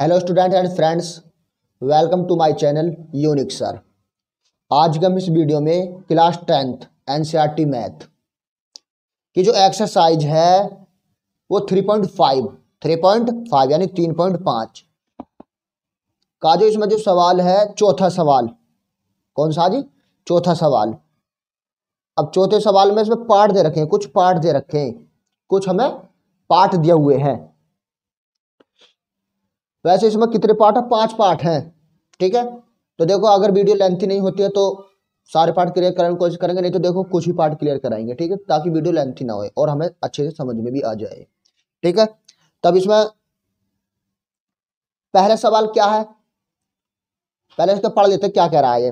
Hello student and friends welcome to my channel unique sir आज के हम इस वीडियो में क्लास टेंथ एनसीईआरटी मैथ की जो एक्सरसाइज है वो 3.5 3.5 यानी 3.5 का जो इसमें जो सवाल है चौथा सवाल कौन सा जी चौथा सवाल अब चौथे सवाल में इसमें पार्ट दे रखे हैं कुछ पार्ट दे रखे हैं कुछ हमें पार्ट दिए हुए हैं वैसे इसमें कितने पार्ट है पांच पार्ट हैं ठीक है तो देखो अगर वीडियो लेंथी नहीं होती है तो सारे पार्ट क्लियर करने की कोशिश करेंगे नहीं तो देखो कुछ ही पार्ट क्लियर कराएंगे ठीक है ताकि वीडियो लेंथी ना हो और हमें अच्छे से समझ में भी आ जाए ठीक है तब इसमें पहला सवाल क्या है पहले इसको पढ़ लेते क्या कह रहा है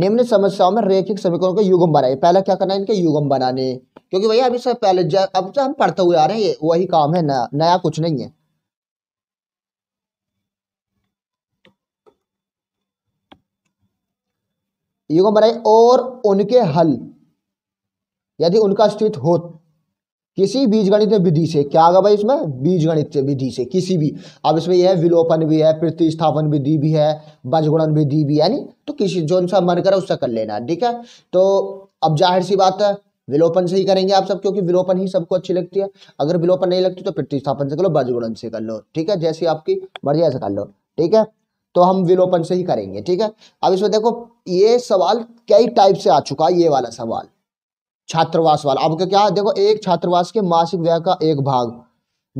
निम्न समस्याओं में रेखिक समीकरणों के युगम बनाए पहले क्या करना है इनके युगम बनाने क्योंकि भैया अभी से पहले अब से हम पढ़ते हुए आ रहे हैं ये वही काम है नया नया कुछ नहीं है युगम बनाए और उनके हल यदि उनका स्थित हो किसी बीजगणित विधि से क्या आगा भाई इसमें बीजगणित विधि से किसी भी अब इसमें यह विलोपन भी है प्रतिस्थापन विधि भी है बजगुणन विधि भी है नहीं तो किसी जो उनका मन करे उससे कर लेना ठीक है तो अब जाहिर सी बात है विलोपन से ही करेंगे आप सब क्योंकि विलोपन ही सबको अच्छी लगती है अगर विलोपन नहीं लगती तो प्रतिस्थापन से कर लो बजगुणन से कर लो ठीक है जैसी आपकी मर्जी ऐसे कर लो ठीक है तो हम विलोपन से ही करेंगे ठीक है अब इसमें देखो ये सवाल कई टाइप से आ चुका है ये वाला सवाल छात्रवास वाला अब क्या देखो एक छात्रवास के मासिक व्यय का एक भाग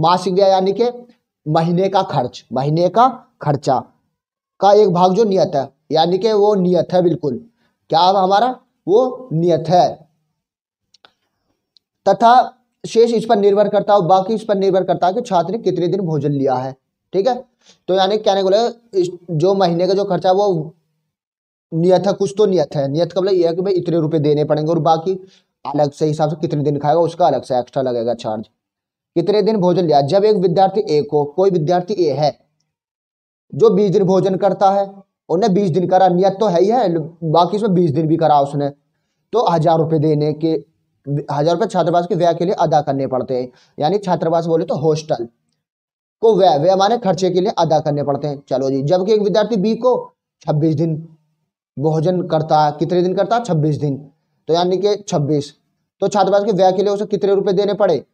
मासिक व्यय यानी के महीने का खर्च महीने का खर्चा का एक भाग जो नियत है यानी के वो नियत है बिल्कुल क्या हमारा वो नियत है तथा शेष इस पर निर्भर करता है बाकी इस पर निर्भर करता है कि छात्र ने कितने दिन भोजन लिया है ठीक है तो यानी क्या बोले जो महीने का जो खर्चा वो नियत है कुछ तो नियत है नियत का मतलब यह है कि भाई इतने रुपए देने पड़ेंगे और बाकी अलग से हिसाब से कितने दिन खाएगा उसका अलग से एक्स्ट्रा लगेगा चार्ज कितने दिन भोजन लिया जब एक विद्यार्थी ए को कोई विद्यार्थी ए है जो बीस दिन भोजन करता है उन्हें बीस दिन करा नियत तो है ही है बाकी इसमें बीस दिन भी करा उसने तो हजार रुपये देने के हजार रुपये छात्रावास के व्यय के लिए अदा करने पड़ते हैं यानी छात्रावास बोले तो हॉस्टल को व्यय व्यय माने खर्चे के लिए अदा करने पड़ते हैं चलो जी जबकि एक विद्यार्थी बी को छब्बीस दिन भोजन करता है कितने दिन करता है छब्बीस दिन तो यानी कि छब्बीस तो छात्रवास के व्यय के लिए उसे कितने रुपए देने पड़े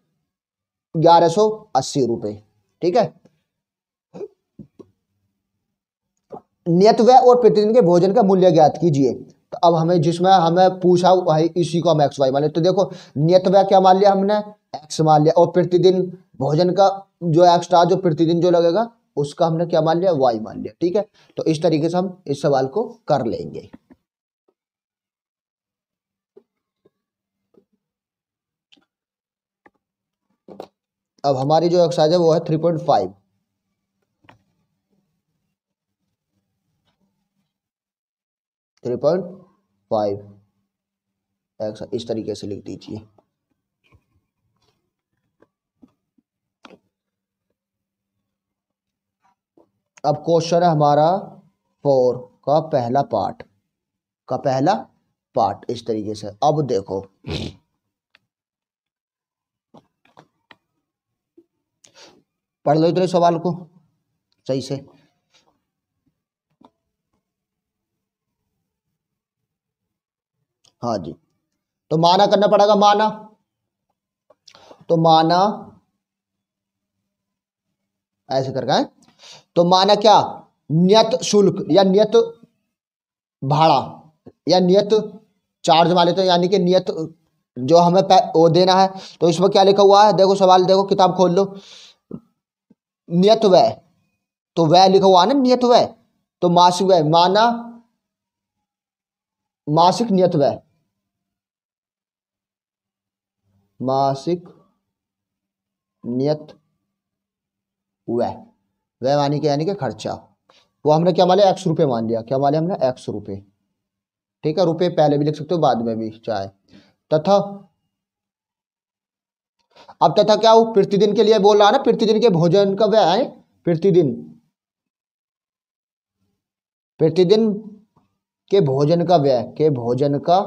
ग्यारह सौ अस्सी रुपए ठीक है नियत व्यय और प्रतिदिन के भोजन का मूल्य ज्ञात कीजिए तो अब हमें जिसमें हमें पूछा भाई इसी को हम एक्स वाई मान लिया तो देखो नियत व्यय क्या मान लिया हमने एक्स मान लिया और प्रतिदिन भोजन का जो एक्स्ट्रा जो प्रतिदिन जो लगेगा उसका हमने क्या मान लिया वाई मान लिया ठीक है तो इस तरीके से हम इस सवाल को कर लेंगे अब हमारी जो एक्सरसाइज है वो है three point five three point five x इस तरीके से लिख दीजिए अब क्वेश्चन है हमारा फोर का पहला पार्ट का पहला पार्ट इस तरीके से अब देखो पढ़ लो इतने सवाल को सही से हाँ जी तो माना करना पड़ेगा माना तो माना ऐसे कर गए हाँ। तो माना क्या नियत शुल्क या नियत भाड़ा या नियत चार्ज मान लेते हैं यानी कि नियत जो हमें वो देना है तो इसमें क्या लिखा हुआ है देखो सवाल देखो किताब खोल लो नियत व्यय तो व्यय लिखा हुआ है ना नियत व्यय तो मासिक व्यय माना मासिक नियत व्यय मासिक नियत वह वह मानी क्या यानी कि खर्चा वो हमने क्या मान एक्स रुपये मान लिया क्या मान हमने एक्स रुपये ठीक है रुपये पहले भी लिख सकते हो बाद में भी चाहे तथा अब तथा क्या हो प्रतिदिन के लिए बोल रहा है ना प्रतिदिन के भोजन का वह है प्रतिदिन प्रतिदिन के भोजन का व्यय के भोजन का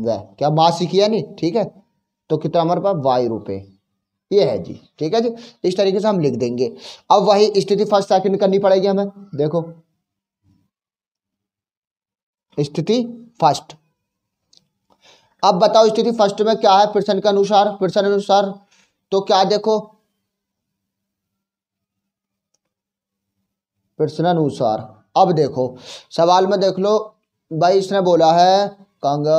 वह क्या बात सीखी नहीं ठीक है तो कितना हमारे पास वाई रुपये ये है जी ठीक है जी इस तरीके से हम लिख देंगे अब वही स्थिति फर्स्ट सेकंड करनी पड़ेगी हमें देखो स्थिति फर्स्ट अब बताओ स्थिति फर्स्ट में क्या है प्रश्न के अनुसार प्रश्न अनुसार तो क्या देखो प्रश्न अनुसार अब देखो सवाल में देख लो भाई इसने बोला है कांगा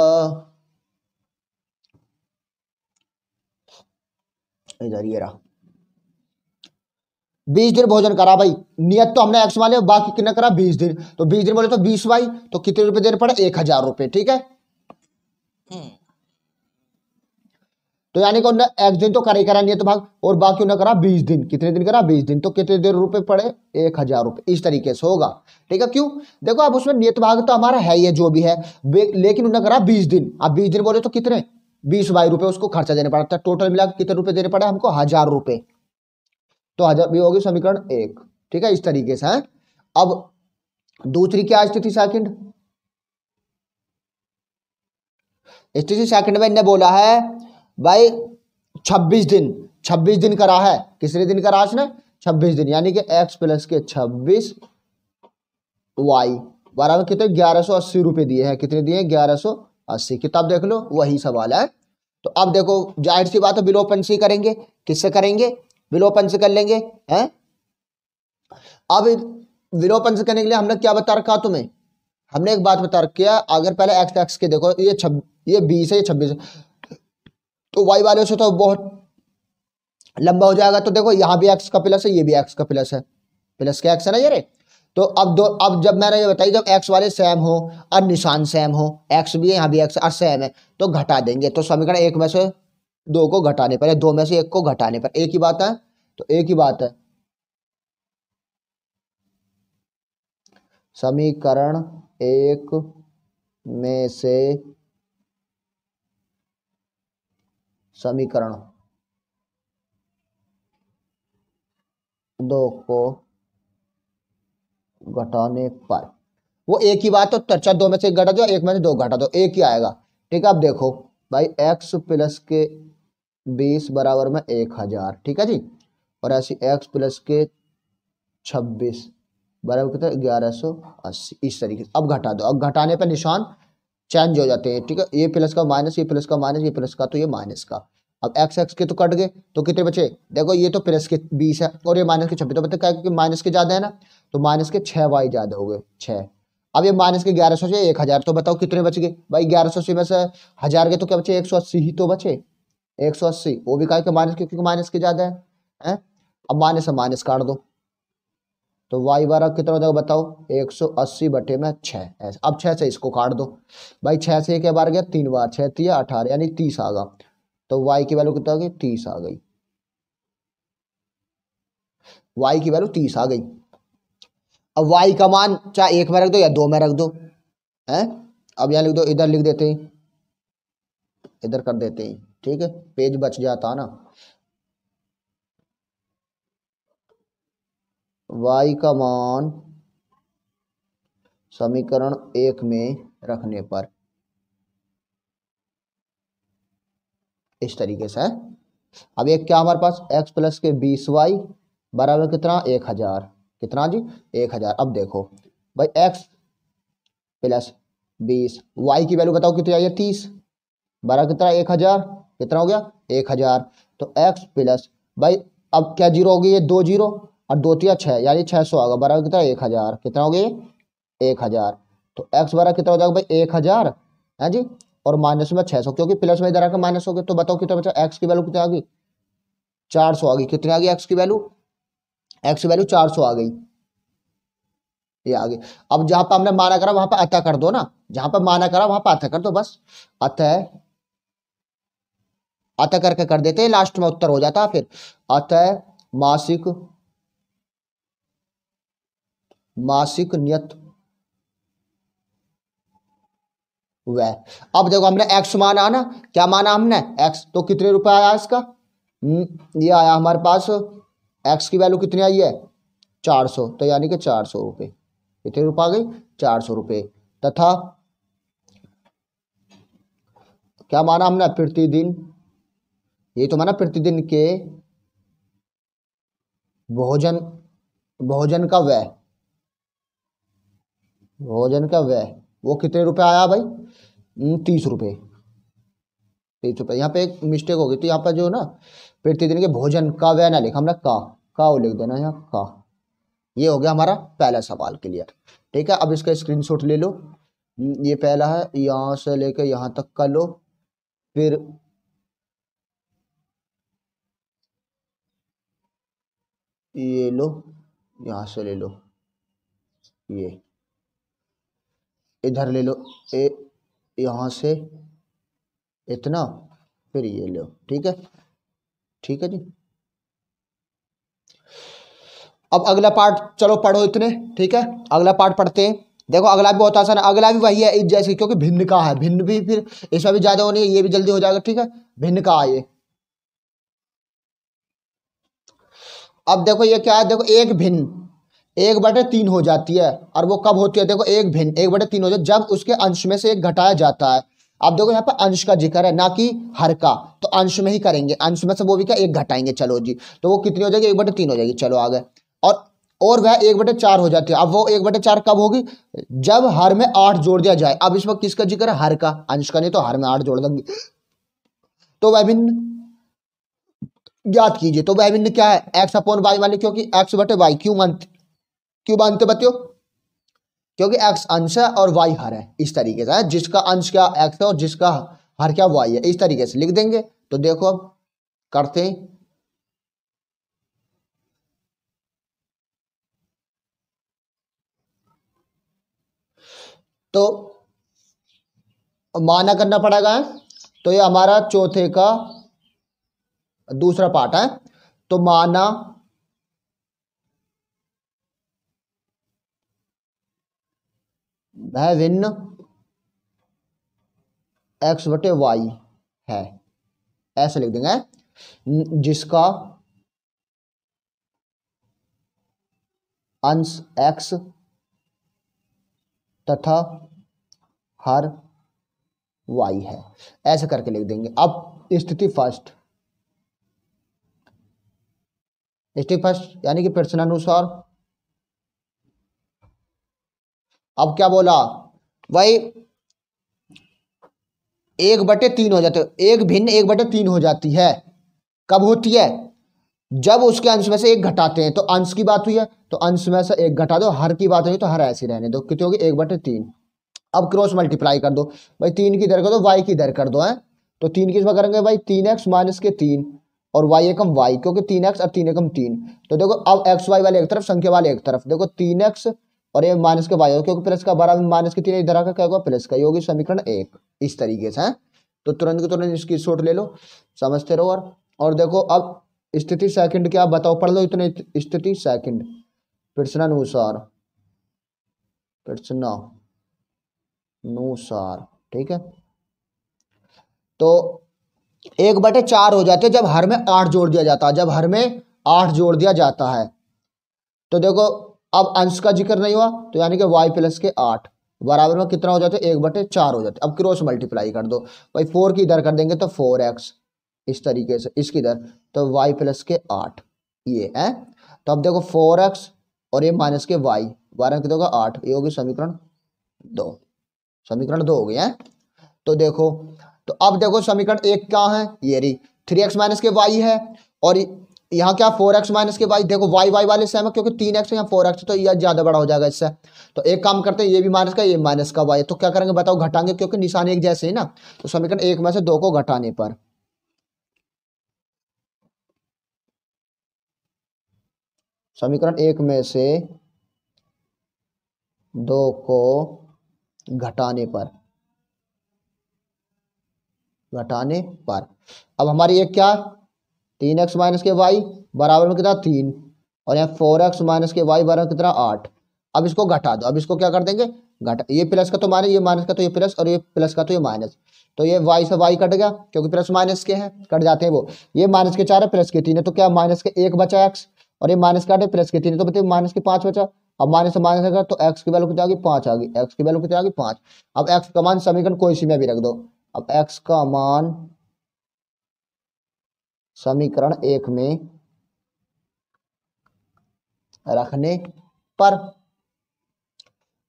इधर ये रहा बीस दिन भोजन करा भाई नियत तो हमने एक्स वाले बाकी कितने करा बीस दिन तो बीस दिन बोले तो बीस भाई तो कितने रुपए देने पड़े एक हजार रुपए ठीक है हम्म। तो यानी कि एक दिन तो करा ही करा नियत भाग और बाकी उन्हें करा बीस दिन कितने दिन करा बीस दिन तो कितने देर रुपए पड़े एक हजार रुपये इस तरीके से होगा ठीक है क्यों देखो अब उसमें नियत भाग तो हमारा है ये जो भी है लेकिन उन्हें करा बीस दिन अब बीस दिन बोले तो कितने बीस बाई रुपये उसको खर्चा देने पड़ता है टोटल मिला कितने रुपये देने पड़े हमको हजार रुपये तो हजार भी होगी समीकरण एक ठीक है इस तरीके से है हाँ? अब दूसरी क्या स्थिति सेकंड स्थिति सेकंड में इन्हें बोला है भाई छब्बीस दिन छब्बीस दिन करा रहा है किसने दिन का रहा इसने छब्बीस दिन यानी कि x प्लस के छब्बीस वाई बारह में कितने ग्यारह सौ अस्सी दिए हैं कितने दिए ग्यारह सौ अस्सी किताब देख लो वही सवाल है तो अब देखो जाहिर सी बात है विलोपन से करेंगे किससे करेंगे विलोपन से कर लेंगे हैं अब विलोपन से करने के लिए हमने क्या बता रखा तुम्हें हमने एक बात बता रखी है अगर पहले एक्स एक्स के देखो ये छब ये बीस है ये छब्बीस तो वाई वाले से तो बहुत लंबा हो जाएगा तो देखो यहाँ भी एक्स का प्लस है ये भी एक्स का प्लस है प्लस के एक्स है ना ये रे तो अब दो अब जब मैंने ये बताई जब एक्स वाले सेम हो और निशान सेम हो एक्स भी है यहाँ भी एक्स और सेम है तो घटा देंगे तो समीकरण एक में से दो को घटाने पर दो में से एक को घटाने पर एक ही बात है तो एक ही बात है समीकरण एक में से समीकरण दो को घटाने पर वो एक ही बात तो चर्चा दो में से घटा दो एक में से दो घटा दो एक ही आएगा ठीक है अब देखो भाई एक्स प्लस के बीस बराबर में एक हजार ठीक है जी और ऐसी एक्स प्लस के छब्बीस बराबर कितना ग्यारह सौ अस्सी इस तरीके से अब घटा दो अब घटाने पर निशान चेंज हो जाते हैं ठीक है ये प्लस का माइनस ये प्लस का माइनस ये प्लस का तो ये माइनस का अब एक्स एक्स के तो कट गए तो कितने बचे देखो ये तो प्लस के बीस है और ये माइनस के छब्बीस तो बता क्या माइनस के ज़्यादा है ना तो माइनस के छह वाई ज़्यादा हो गए छह अब ये माइनस के ग्यारह सौ से एक हज़ार तो बताओ कितने बच गए भाई ग्यारह सौ से में से हज़ार के तो क्या बचे एक सौ अस्सी ही तो बचे एक सौ अस्सी वो भी कहा कि माइनस के क्योंकि माइनस के ज़्यादा है अब माइनस माइनस काट दो तो वाई बारह कितना हो जाएगा बताओ 180 सौ अस्सी बटे में छः ऐसे अब छः से इसको काट दो भाई छः से क्या बार गया तीन बार छः तीन अठारह यानी तीस आ गया तो वाई की वैल्यू कितना आ गई तीस आ गई वाई की वैल्यू तीस आ गई अब वाई का मान चाहे एक में रख दो या दो में रख दो है अब यहाँ लिख दो इधर लिख देते हैं इधर कर देते हैं ठीक है पेज बच जाता ना y का मान समीकरण एक में रखने पर इस तरीके से अब एक क्या हमारे पास x प्लस के बीस वाई बराबर कितना एक हजार कितना जी एक हजार अब देखो भाई x प्लस बीस वाई की वैल्यू बताओ कितनी आई है तीस बराबर कितना एक हजार कितना हो गया एक हजार तो x प्लस भाई अब क्या जीरो हो गई है दो जीरो और दो तिया तो छः यानी छः सौ आगे गया बारह कितना एक हज़ार कितना हो गया एक हज़ार तो एक्स बारह कितना हो जाएगा भाई एक हज़ार है जी और माइनस में छः सौ क्योंकि प्लस में इधर आकर माइनस हो गया तो बताओ कितना बचा एक्स की वैल्यू कितनी आ गई चार सौ आ गई कितनी आ गई एक्स की वैल्यू एक्स की वैल्यू चार सौ आ गई ये आ गई अब जहाँ पर हमने माना करा वहां पर अतः कर दो ना जहाँ पर माना करा वहां पर अतः कर दो बस अतः अतः करके कर देते लास्ट में उत्तर हो जाता फिर अतः मासिक मासिक नियत वह अब देखो हमने एक्स माना ना क्या माना हमने एक्स तो कितने रुपए आया इसका हम्म, ये आया हमारे पास एक्स की वैल्यू कितनी आई है चार सौ तो यानी कि चार सौ रुपये कितने रुपये आ गई चार सौ रुपये तथा क्या माना हमने प्रतिदिन ये तो माना प्रतिदिन के भोजन भोजन का व्यय भोजन का व्यय वो कितने रुपए आया भाई तीस रुपये तीस रुपये यहाँ पे एक मिस्टेक हो गई तो यहाँ पर जो ना प्रतिदिन के भोजन का व्यय ना लिखा हमने का का वो लिख देना यहाँ का ये हो गया हमारा पहला सवाल क्लियर ठीक है अब इसका शॉट ले लो ये पहला है यहाँ से लेकर यहाँ तक का लो फिर ये लो यहाँ से ले लो ये इधर ले लो ए यहाँ से इतना फिर ये लो ठीक है ठीक है जी अब अगला पार्ट चलो पढ़ो इतने ठीक है अगला पार्ट पढ़ते हैं देखो अगला भी बहुत आसान है अगला भी वही है जैसे क्योंकि भिन्न का है भिन्न भी फिर इसमें भी ज्यादा होनी है ये भी जल्दी हो जाएगा ठीक है भिन्न का है ये अब देखो ये क्या है देखो एक भिन्न एक बटे तीन हो जाती है और वो कब होती है देखो एक भिन्न एक बटे तीन हो जाती जब उसके अंश में से एक घटाया जाता है अब देखो यहाँ पर अंश का जिक्र है ना कि हर का तो अंश में ही करेंगे अंश में से वो भी क्या एक घटाएंगे चलो जी तो वो कितनी हो जाएगी एक बटे तीन हो जाएगी चलो आगे और और वह एक बटे चार हो जाती है अब वो एक बटे चार कब होगी जब हर में आठ जोड़ दिया जाए अब इस वक्त किसका जिक्र है हर का अंश का नहीं तो हर में आठ जोड़ देंगे तो वह भिन्न याद कीजिए तो वह भिन्न क्या है एक्स अपॉन वाई माने क्योंकि एक्स बटे वाई क्यों मानते क्यों बांधते बतियो क्योंकि एक्स अंश है और वाई हर है इस तरीके से जिसका अंश क्या एक्स है और जिसका हर क्या वाई है इस तरीके से लिख देंगे तो देखो अब करते हैं तो माना करना पड़ेगा तो ये हमारा चौथे का दूसरा पार्ट है तो माना वह भिन्न एक्स बटे वाई है ऐसे लिख देंगे जिसका अंश एक्स तथा हर वाई है ऐसे करके लिख देंगे अब स्थिति फर्स्ट स्थिति फर्स्ट यानी कि प्रश्नानुसार अब क्या बोला भाई एक बटे तीन हो जाते एक भिन्न एक बटे तीन हो जाती है कब होती है जब उसके अंश में से एक घटाते हैं तो अंश की बात हुई है तो अंश में से एक घटा दो हर की बात हुई तो हर ऐसी रहने दो कितनी होगी एक बटे तीन अब क्रॉस मल्टीप्लाई कर दो भाई तीन की दर कर दो वाई की दर कर दो है तो तीन की करेंगे भाई तीन एक्स माइनस के तीन और वाई एकम वाई क्योंकि तीन एक्स और तीन एकम तीन तो देखो अब एक्स वाई वाले एक तरफ संख्या वाले एक तरफ देखो तीन एक्स और ये माइनस का बाई होगा क्योंकि प्लस का बारह माइनस के तीन इधर आकर क्या होगा प्लस का योगी समीकरण एक इस तरीके से है तो तुरंत के तुरंत इसकी शोट ले लो समझते रहो और और देखो अब स्थिति सेकंड क्या बताओ पढ़ लो इतने स्थिति सेकंड प्रश्न अनुसार ठीक है तो एक बटे चार हो जाते जब हर में आठ जोड़ दिया जाता है जब हर में आठ जोड़ दिया जाता है तो देखो अब अंश का जिक्र नहीं हुआ तो यानी कि वाई प्लस के आठ बराबर में कितना हो जाता है एक बटे चार हो जाते अब क्रॉस मल्टीप्लाई कर दो भाई फोर की इधर कर देंगे तो फोर एक्स इस तरीके से इसकी इधर तो वाई प्लस के आठ ये है तो अब देखो फोर एक्स और ये माइनस के वाई बारह कितने होगा आठ ये होगी समीकरण दो समीकरण दो हो गए हैं तो देखो तो अब देखो समीकरण एक क्या है ये रही थ्री एक्स माइनस के वाई है और यहाँ क्या फोर एक्स माइनस के वाई देखो वाई वाई वाले सेम है क्योंकि तीन एक्स यहाँ फोर एक्स तो यह ज्यादा बड़ा हो जाएगा इससे तो एक काम करते हैं ये भी माइनस का ये माइनस का वाई तो क्या करेंगे बताओ घटाएंगे क्योंकि निशान एक जैसे ही ना तो समीकरण एक में से दो को घटाने पर समीकरण एक में से दो को घटाने पर घटाने पर अब हमारी एक क्या तीन एक्स माइनस के वाई बराबर में कितना तीन और यहाँ फोर एक्स माइनस के वाई बराबर कितना आठ अब इसको घटा दो अब इसको क्या कर देंगे घटा ये प्लस का तो माइनस ये माइनस का तो ये प्लस और ये प्लस का तो ये माइनस तो ये वाई से वाई कट गया क्योंकि प्लस माइनस के हैं कट जाते हैं वो ये माइनस के चार है प्लस के तीन है तो क्या माइनस के एक बचा एक्स और ये माइनस काट है प्लस के तीन तो बताइए माइनस के पाँच बचा अब माइनस से माइनस अगर तो एक्स की वैल्यू कितनी आ गई पाँच आ गई एक्स की वैल्यू कितनी आ गई पाँच अब एक्स का मान समीकरण कोई सी में भी रख दो अब एक्स का मान समीकरण एक में रखने पर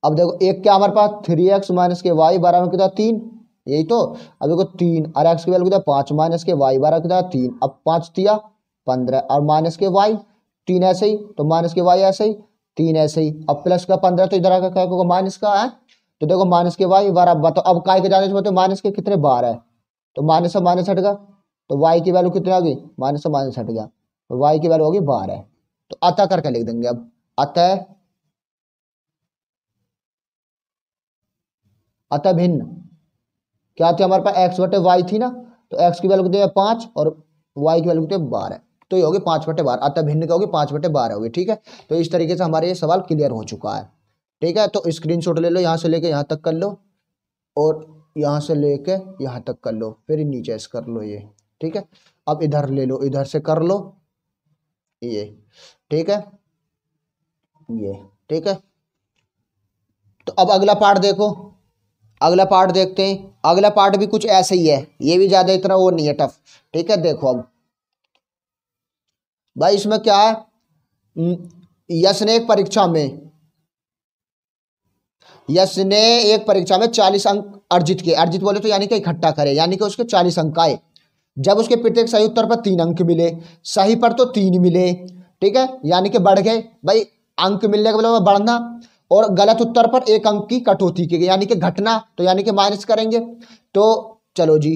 अब देखो एक क्या हमारे पास थ्री एक्स माइनस के वाई बराबर कितना तीन यही तो अब देखो तीन और एक्स की वैल्यू कितना पांच माइनस के वाई बराबर कितना तीन अब पांच दिया पंद्रह और माइनस के वाई तीन ऐसे ही तो माइनस के वाई ऐसे ही तीन ऐसे ही अब प्लस का पंद्रह तो इधर आकर क्या होगा माइनस का है तो देखो माइनस के वाई बारह तो अब काय के जाने तो माइनस मतलब के कितने बारह है तो माइनस से माइनस हट गया तो वाई की वैल्यू कितनी आ गई माइनस से माइनस हट गया और तो वाई की वैल्यू होगी बारह तो अतः करके लिख देंगे अब अतः अतः भिन्न क्या थी हमारे पास एक्स बटे वाई थी ना तो एक्स की वैल्यू कितनी है और वाई की वैल्यू कितनी है बारह तो ये होगी पांच बटे बारह अतः भिन्न क्या होगी पांच बटे बारह होगी ठीक है तो इस तरीके से हमारे ये सवाल क्लियर हो चुका है ठीक है तो शॉट ले लो यहाँ से लेके यहाँ तक कर लो और यहाँ से लेके यहाँ तक कर लो फिर नीचे कर लो ये ठीक है अब इधर ले लो इधर से कर लो ये ठीक है ये ठीक है तो अब अगला पार्ट देखो अगला पार्ट देखते हैं अगला पार्ट भी कुछ ऐसे ही है ये भी ज़्यादा इतना वो नहीं है टफ ठीक है देखो अब भाई इसमें क्या है यश ने एक परीक्षा में यश ने एक परीक्षा में चालीस अंक अर्जित किए अर्जित बोले तो यानी कि इकट्ठा करे यानी कि उसके चालीस अंक आए जब उसके प्रत्येक सही उत्तर पर तीन अंक मिले सही पर तो तीन मिले ठीक है यानी कि बढ़ गए भाई अंक मिलने के मतलब बढ़ना और गलत उत्तर पर एक अंक की कटौती की गई यानी कि घटना तो यानी कि माइनस करेंगे तो चलो जी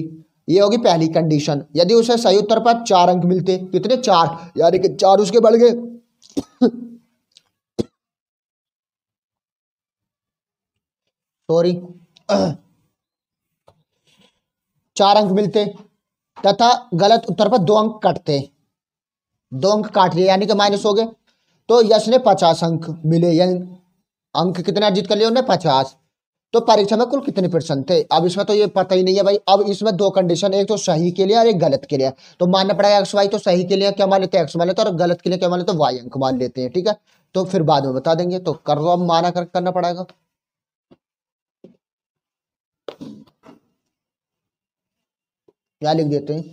ये होगी पहली कंडीशन यदि उसे सही उत्तर पर चार अंक मिलते कितने चार यानी कि चार उसके बढ़ गए सॉरी चार अंक मिलते तथा गलत उत्तर पर दो अंक कटते दो अंक काट लिए यानी कि माइनस हो गए तो यश ने पचास अंक मिले यानी अंक कितने अर्जित कर लिए उन्हें पचास तो परीक्षा में कुल कितने परसेंट थे अब इसमें तो ये पता ही नहीं है भाई अब इसमें दो कंडीशन एक तो सही के लिए और एक गलत के लिए तो मानना पड़ेगा एक्स वाई तो सही के लिए क्या मान लेते हैं एक्स मान लेते और गलत के लिए क्या मान लेते हैं वाई अंक मान लेते हैं ठीक है तो फिर बाद में बता देंगे तो कर लो अब माना कर, करना पड़ेगा क्या लिख देते हैं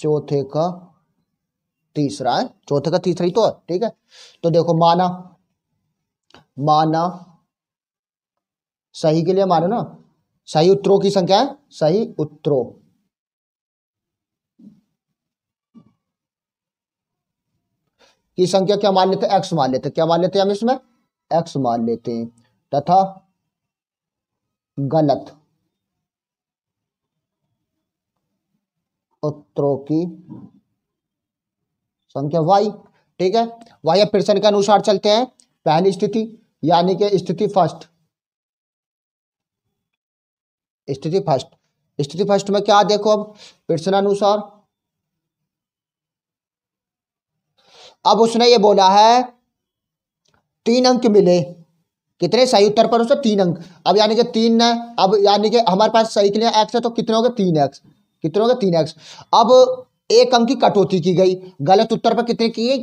चौथे का तीसरा है चौथे का तीसरा ही तो ठीक है तो देखो माना माना सही के लिए मानो ना सही उत्तरों की संख्या है सही उत्तरों की संख्या क्या मान लेते हैं एक्स मान लेते हैं क्या मान लेते हैं हम इसमें एक्स मान लेते हैं तथा गलत उत्तरों की संख्या वाई ठीक है वाई अब प्रश्न के अनुसार चलते हैं पहली स्थिति यानी कि स्थिति फर्स्ट स्थिति फर्स्ट स्थिति फर्स्ट में क्या देखो अब अनुसार अब उसने ये बोला है तीन अंक मिले कितने सही उत्तर पर उसे तीन अंक अब यानी कि तीन है अब यानी कि हमारे पास सही के लिए एक्स है तो कितने हो गए तीन एक्स कितने हो गए तीन एक्स अब एक अंक की कटौती की गई गलत उत्तर पर कितने की गई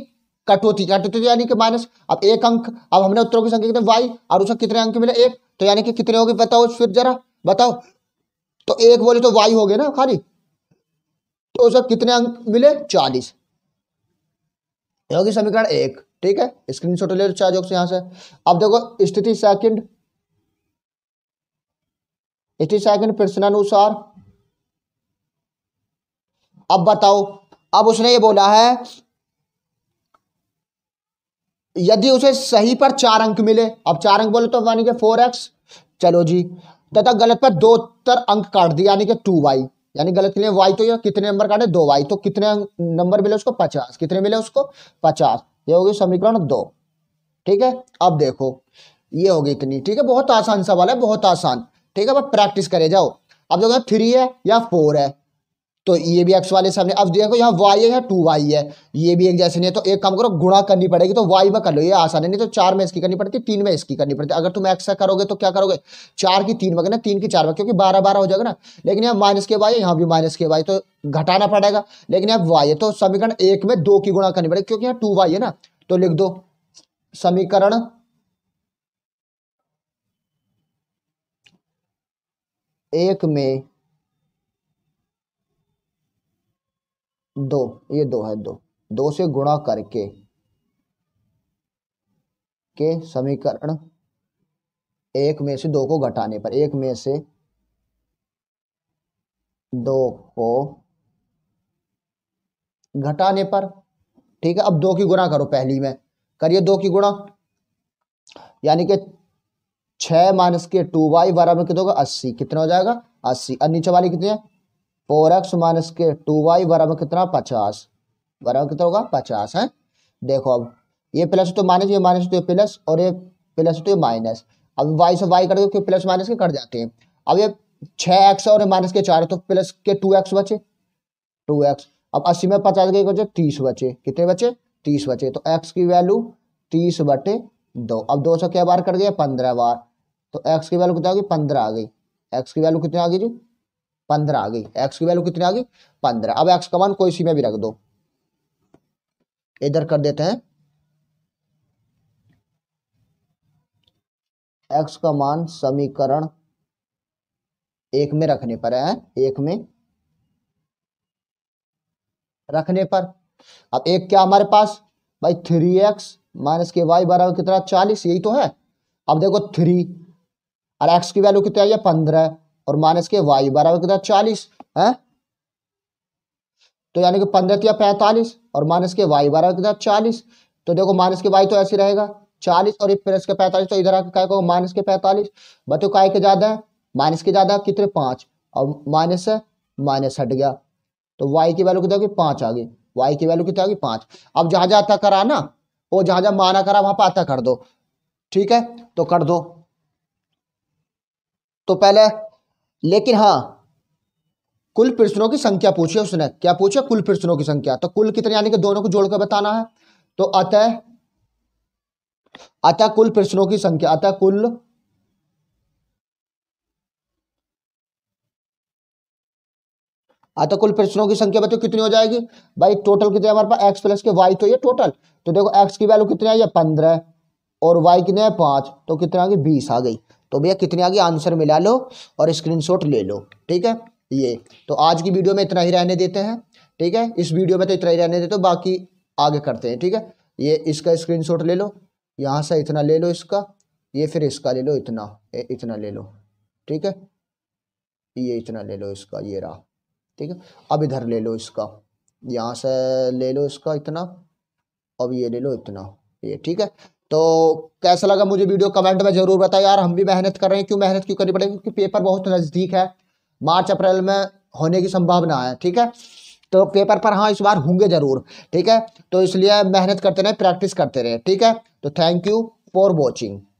कटौती कटौती तो यानी कि माइनस अब एक अंक अब हमने उत्तरों की संख्या कितने वाई और उसका कितने अंक मिले एक तो यानी कि कितने हो गए बताओ फिर जरा बताओ तो एक बोले तो वाई हो गए ना खाली तो उसका कितने अंक मिले चालीस होगी समीकरण एक ठीक है स्क्रीन शॉट ले चार जोक्स यहां से अब देखो स्थिति सेकंड स्थिति सेकंड प्रश्नानुसार अब बताओ अब उसने ये बोला है यदि उसे सही पर चार अंक मिले अब चार अंक बोले तो यानी कि फोर एक्स चलो जी तथा गलत पर दो तर अंक काट दिया यानी कि टू वाई यानी गलत के लिए वाई तो ये कितने नंबर काटे दो वाई तो कितने नंबर मिले उसको पचास कितने मिले उसको पचास ये होगी समीकरण दो ठीक है अब देखो ये होगी इतनी ठीक है बहुत आसान सवाल है बहुत आसान ठीक है प्रैक्टिस करे जाओ अब देखो थ्री है या फोर है तो ये भी एक्स वाले सामने अब देखो यहाँ वाई है यहाँ टू वाई है ये भी एक जैसे नहीं है तो एक काम करो गुणा करनी पड़ेगी तो वाई में कर लो ये आसान है नहीं तो चार में इसकी करनी पड़ती तीन में इसकी करनी पड़ती अगर तुम एक्स करोगे तो क्या करोगे चार की तीन में करना तीन की चार में क्योंकि बारह बारह हो जाएगा ना लेकिन यहाँ माइनस के वाई यहाँ भी माइनस के वाई तो घटाना पड़ेगा लेकिन यहाँ वाई है तो समीकरण एक में दो की गुणा करनी पड़ेगी क्योंकि यहाँ टू वाई है ना तो लिख दो समीकरण एक में दो ये दो है दो दो से गुणा करके के समीकरण एक में से दो को घटाने पर एक में से दो को घटाने पर ठीक है अब दो की गुणा करो पहली में करिए दो की गुणा यानी कि छह माइनस के टू वाई में कितना होगा अस्सी कितना हो जाएगा अस्सी और नीचे वाली कितनी है फोर एक्स माइनस के टू वाई बराबर कितना पचास बराबर कितना होगा पचास है देखो अब ये प्लस टू माइनस ये माइनस टू प्लस और ये प्लस टू माइनस अब वाई से वाई कर दो प्लस माइनस के कट जाते हैं अब ये छः एक्स और माइनस के चार तो प्लस के टू एक्स बचे टू एक्स अब अस्सी में पचास के बचे तीस बचे कितने बचे तीस बचे तो एक्स की वैल्यू तीस बटे दो अब दो सौ क्या बार कर गया पंद्रह बार तो एक्स की वैल्यू कितना आ गई पंद्रह आ गई एक्स की वैल्यू कितनी आ गई जी पंद्रह आ गई एक्स की वैल्यू कितनी आ गई पंद्रह अब एक्स का मान कोई सी में भी रख दो इधर कर देते हैं एक्स का मान समीकरण एक में रखने पर है एक में रखने पर अब एक क्या हमारे पास भाई थ्री एक्स माइनस के वाई बराबर कितना चालीस यही तो है अब देखो थ्री और एक्स की वैल्यू कितनी आई है पंद्रह और माइनस के वाई बराबर कितना चालीस है तो यानी कि पंद्रह या पैंतालीस और माइनस के वाई बराबर कितना चालीस तो देखो माइनस के वाई तो ऐसे रहेगा चालीस और ये प्लस के पैंतालीस तो इधर आके क्या कहो माइनस के पैंतालीस बताओ काय के ज्यादा है माइनस के ज्यादा कितने पांच और माइनस है माइनस हट गया तो वाई की वैल्यू कितना होगी पांच आ गई वाई की वैल्यू कितना होगी पांच अब जहां जहां आता करा ना वो जहां जहां माना करा वहां पर आता कर दो ठीक है तो कर दो तो पहले लेकिन हाँ कुल प्रश्नों की संख्या पूछी उसने क्या पूछा कुल प्रश्नों की संख्या तो कुल कितने यानी कि दोनों को जोड़कर बताना है तो अतः अतः कुल प्रश्नों की संख्या अतः कुल अतः कुल प्रश्नों की संख्या बताओ कितनी हो जाएगी भाई टोटल कितने हमारे पास एक्स प्लस के वाई तो ये टोटल तो देखो एक्स की वैल्यू कितनी आई है पंद्रह और वाई कितने पांच तो कितने आ बीस आ गई तो भैया कितने आगे आंसर मिला लो और स्क्रीनशॉट ले लो ठीक है ये तो आज की वीडियो में इतना ही रहने देते हैं ठीक है इस वीडियो में तो इतना ही रहने देते हो बाकी आगे करते हैं ठीक है ये इसका स्क्रीन ले लो यहाँ से इतना ले लो इसका ये फिर इसका ले लो इतना इतना ले लो ठीक है ये इतना ले लो इसका ये रहा ठीक है अब इधर ले लो इसका यहाँ से ले लो इसका इतना अब ये ले लो इतना ये ठीक है तो कैसा लगा मुझे वीडियो कमेंट में जरूर बताओ यार हम भी मेहनत कर रहे हैं क्यों मेहनत क्यों करनी पड़ेगी क्योंकि पेपर बहुत नज़दीक है मार्च अप्रैल में होने की संभावना है ठीक है तो पेपर पर हाँ इस बार होंगे जरूर ठीक है तो इसलिए मेहनत करते रहे प्रैक्टिस करते रहे ठीक है तो थैंक यू फॉर वॉचिंग